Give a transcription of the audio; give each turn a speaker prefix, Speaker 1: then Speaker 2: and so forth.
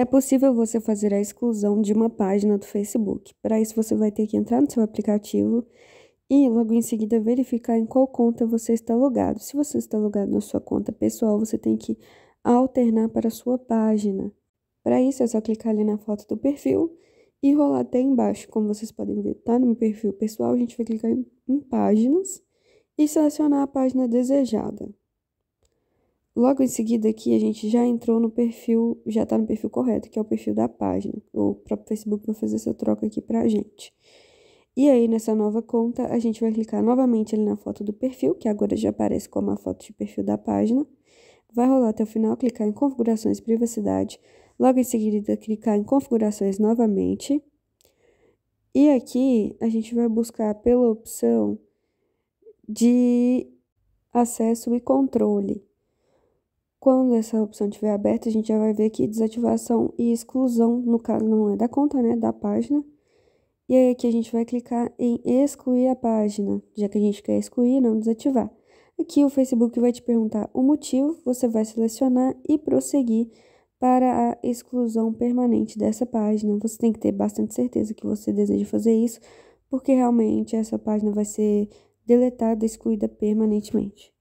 Speaker 1: É possível você fazer a exclusão de uma página do Facebook. Para isso, você vai ter que entrar no seu aplicativo e logo em seguida verificar em qual conta você está logado. Se você está logado na sua conta pessoal, você tem que alternar para a sua página. Para isso, é só clicar ali na foto do perfil e rolar até embaixo. Como vocês podem ver, tá no meu perfil pessoal, a gente vai clicar em, em páginas e selecionar a página desejada. Logo em seguida aqui a gente já entrou no perfil, já está no perfil correto, que é o perfil da página. O próprio Facebook vai fazer essa troca aqui para a gente. E aí nessa nova conta a gente vai clicar novamente ali na foto do perfil, que agora já aparece como a foto de perfil da página. Vai rolar até o final, clicar em configurações e privacidade. Logo em seguida clicar em configurações novamente. E aqui a gente vai buscar pela opção de acesso e controle. Quando essa opção estiver aberta, a gente já vai ver aqui desativação e exclusão, no caso não é da conta, né, da página. E aí aqui a gente vai clicar em excluir a página, já que a gente quer excluir, não desativar. Aqui o Facebook vai te perguntar o motivo, você vai selecionar e prosseguir para a exclusão permanente dessa página. Você tem que ter bastante certeza que você deseja fazer isso, porque realmente essa página vai ser deletada, excluída permanentemente.